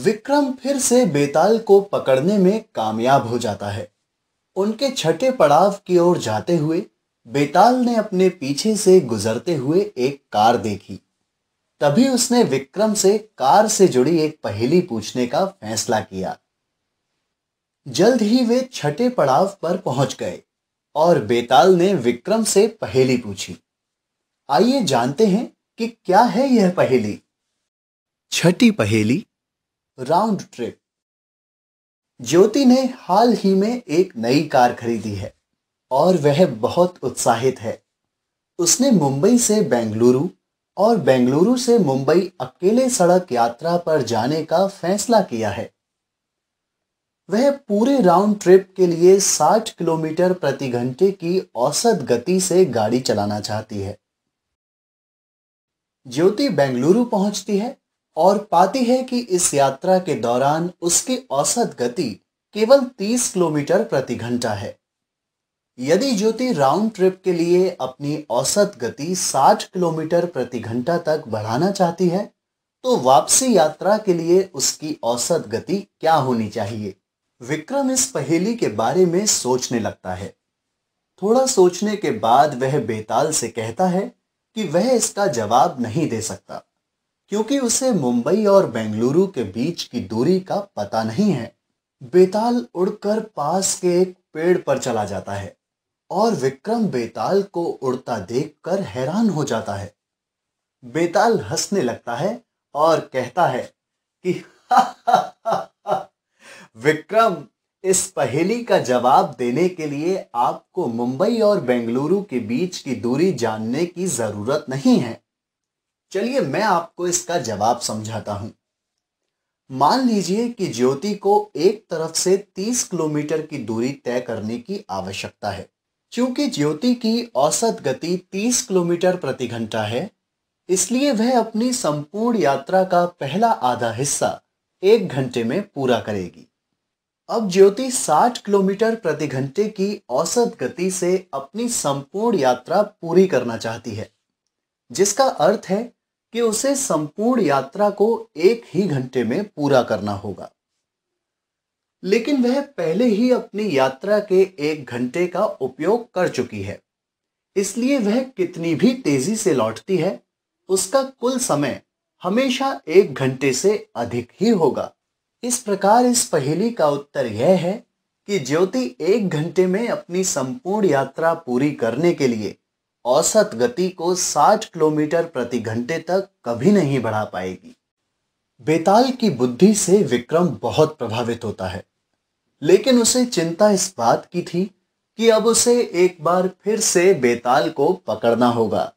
विक्रम फिर से बेताल को पकड़ने में कामयाब हो जाता है उनके छठे पड़ाव की ओर जाते हुए बेताल ने अपने पीछे से गुजरते हुए एक कार देखी तभी उसने विक्रम से कार से जुड़ी एक पहेली पूछने का फैसला किया जल्द ही वे छठे पड़ाव पर पहुंच गए और बेताल ने विक्रम से पहेली पूछी आइए जानते हैं कि क्या है यह पहेली छठी पहेली राउंड ट्रिप ज्योति ने हाल ही में एक नई कार खरीदी है और वह बहुत उत्साहित है उसने मुंबई से बेंगलुरु और बेंगलुरु से मुंबई अकेले सड़क यात्रा पर जाने का फैसला किया है वह पूरे राउंड ट्रिप के लिए 60 किलोमीटर प्रति घंटे की औसत गति से गाड़ी चलाना चाहती है ज्योति बेंगलुरु पहुंचती है और पाती है कि इस यात्रा के दौरान उसकी औसत गति केवल 30 किलोमीटर प्रति घंटा है यदि ज्योति राउंड ट्रिप के लिए अपनी औसत गति 60 किलोमीटर प्रति घंटा तक बढ़ाना चाहती है तो वापसी यात्रा के लिए उसकी औसत गति क्या होनी चाहिए विक्रम इस पहेली के बारे में सोचने लगता है थोड़ा सोचने के बाद वह बेताल से कहता है कि वह इसका जवाब नहीं दे सकता क्योंकि उसे मुंबई और बेंगलुरु के बीच की दूरी का पता नहीं है बेताल उड़कर पास के एक पेड़ पर चला जाता है और विक्रम बेताल को उड़ता देखकर हैरान हो जाता है बेताल हंसने लगता है और कहता है कि विक्रम इस पहेली का जवाब देने के लिए आपको मुंबई और बेंगलुरु के बीच की दूरी जानने की जरूरत नहीं है चलिए मैं आपको इसका जवाब समझाता हूं मान लीजिए कि ज्योति को एक तरफ से 30 किलोमीटर की दूरी तय करने की आवश्यकता है क्योंकि ज्योति की औसत गति 30 किलोमीटर प्रति घंटा है इसलिए वह अपनी संपूर्ण यात्रा का पहला आधा हिस्सा एक घंटे में पूरा करेगी अब ज्योति 60 किलोमीटर प्रति घंटे की औसत गति से अपनी संपूर्ण यात्रा पूरी करना चाहती है जिसका अर्थ है कि उसे संपूर्ण यात्रा को एक ही घंटे में पूरा करना होगा लेकिन वह पहले ही अपनी यात्रा के एक घंटे का उपयोग कर चुकी है इसलिए वह कितनी भी तेजी से लौटती है उसका कुल समय हमेशा एक घंटे से अधिक ही होगा इस प्रकार इस पहेली का उत्तर यह है कि ज्योति एक घंटे में अपनी संपूर्ण यात्रा पूरी करने के लिए औसत गति को 60 किलोमीटर प्रति घंटे तक कभी नहीं बढ़ा पाएगी बेताल की बुद्धि से विक्रम बहुत प्रभावित होता है लेकिन उसे चिंता इस बात की थी कि अब उसे एक बार फिर से बेताल को पकड़ना होगा